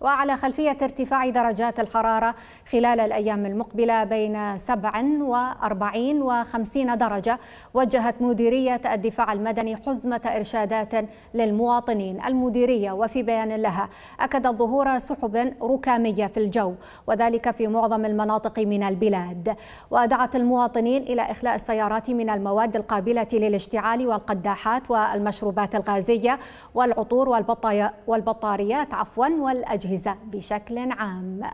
وعلى خلفية ارتفاع درجات الحرارة خلال الأيام المقبلة بين 47 و 50 درجة وجهت مديرية الدفاع المدني حزمة إرشادات للمواطنين المديرية وفي بيان لها أكدت ظهور سحب ركامية في الجو وذلك في معظم المناطق من البلاد ودعت المواطنين إلى إخلاء السيارات من المواد القابلة للاشتعال والقداحات والمشروبات الغازية والعطور والبطاريات عفوا والأجهزة الأجهزة بشكل عام